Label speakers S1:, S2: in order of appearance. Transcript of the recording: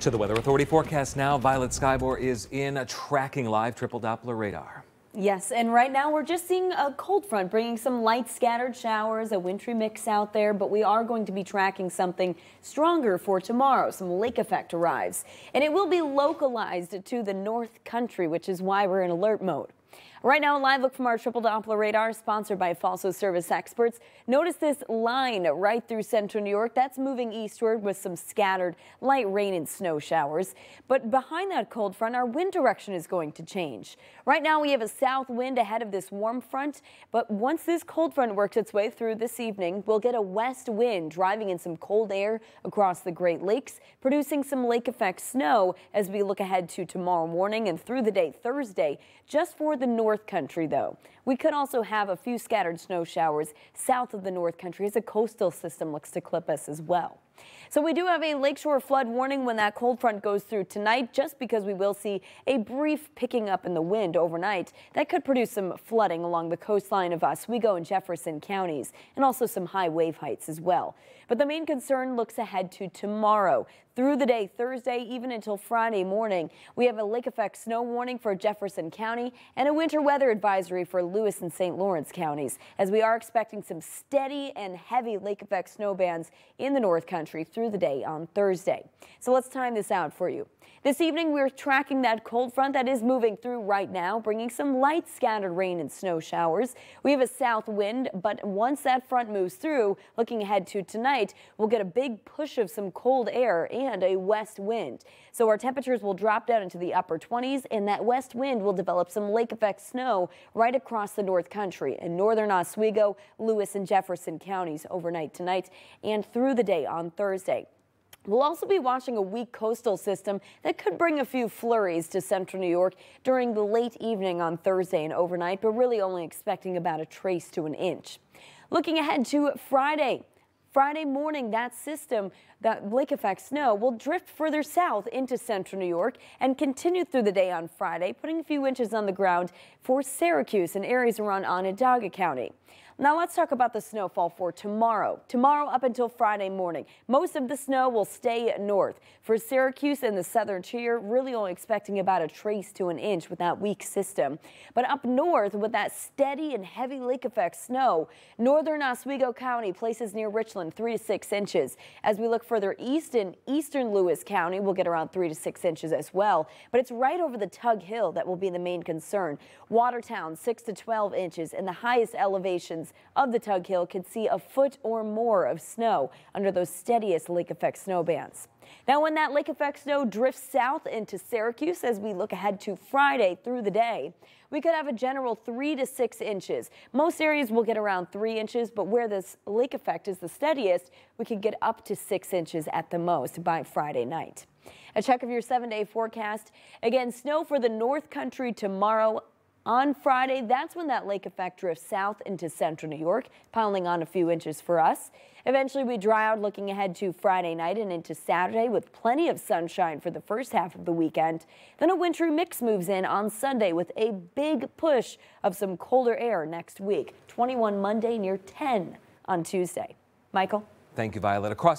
S1: To the Weather Authority forecast now, Violet Skybor is in a tracking live triple Doppler radar. Yes, and right now we're just seeing a cold front bringing some light scattered showers, a wintry mix out there, but we are going to be tracking something stronger for tomorrow. Some lake effect arrives, and it will be localized to the north country, which is why we're in alert mode. Right now, a live look from our triple Doppler radar sponsored by Falso Service Experts. Notice this line right through central New York. That's moving eastward with some scattered light rain and snow showers. But behind that cold front, our wind direction is going to change. Right now, we have a south wind ahead of this warm front. But once this cold front works its way through this evening, we'll get a west wind driving in some cold air across the Great Lakes, producing some lake effect snow as we look ahead to tomorrow morning and through the day Thursday, just for the north north country, though. We could also have a few scattered snow showers south of the north country as a coastal system looks to clip us as well. So we do have a lakeshore flood warning when that cold front goes through tonight, just because we will see a brief picking up in the wind overnight. That could produce some flooding along the coastline of Oswego and Jefferson counties, and also some high wave heights as well. But the main concern looks ahead to tomorrow through the day Thursday, even until Friday morning. We have a lake effect snow warning for Jefferson County and a winter weather advisory for Lewis and St. Lawrence counties, as we are expecting some steady and heavy lake effect snow bands in the North Country country through the day on Thursday. So let's time this out for you. This evening, we're tracking that cold front that is moving through right now, bringing some light scattered rain and snow showers. We have a south wind, but once that front moves through, looking ahead to tonight, we'll get a big push of some cold air and a west wind. So our temperatures will drop down into the upper 20s, and that west wind will develop some lake effect snow right across the north country in northern Oswego, Lewis, and Jefferson counties overnight tonight and through the day on Thursday. We'll also be watching a weak coastal system that could bring a few flurries to central New York during the late evening on Thursday and overnight, but really only expecting about a trace to an inch. Looking ahead to Friday. Friday morning, that system, that lake effect snow, will drift further south into central New York and continue through the day on Friday, putting a few inches on the ground for Syracuse and areas around Onondaga County. Now let's talk about the snowfall for tomorrow. Tomorrow up until Friday morning, most of the snow will stay north. For Syracuse and the southern tier, really only expecting about a trace to an inch with that weak system. But up north with that steady and heavy lake effect snow, northern Oswego County, places near Richland, 3 to 6 inches. As we look further east in eastern Lewis County, we'll get around 3 to 6 inches as well. But it's right over the Tug Hill that will be the main concern. Watertown, 6 to 12 inches, in the highest elevations of the Tug Hill could see a foot or more of snow under those steadiest lake effect snow bands. Now, when that lake effect snow drifts south into Syracuse as we look ahead to Friday through the day, we could have a general three to six inches. Most areas will get around three inches, but where this lake effect is the steadiest, we could get up to six inches at the most by Friday night. A check of your seven day forecast. Again, snow for the North Country tomorrow on Friday, that's when that lake effect drifts south into central New York, piling on a few inches for us. Eventually, we dry out looking ahead to Friday night and into Saturday with plenty of sunshine for the first half of the weekend. Then a wintry mix moves in on Sunday with a big push of some colder air next week. 21 Monday near 10 on Tuesday. Michael? Thank you, Violet. Across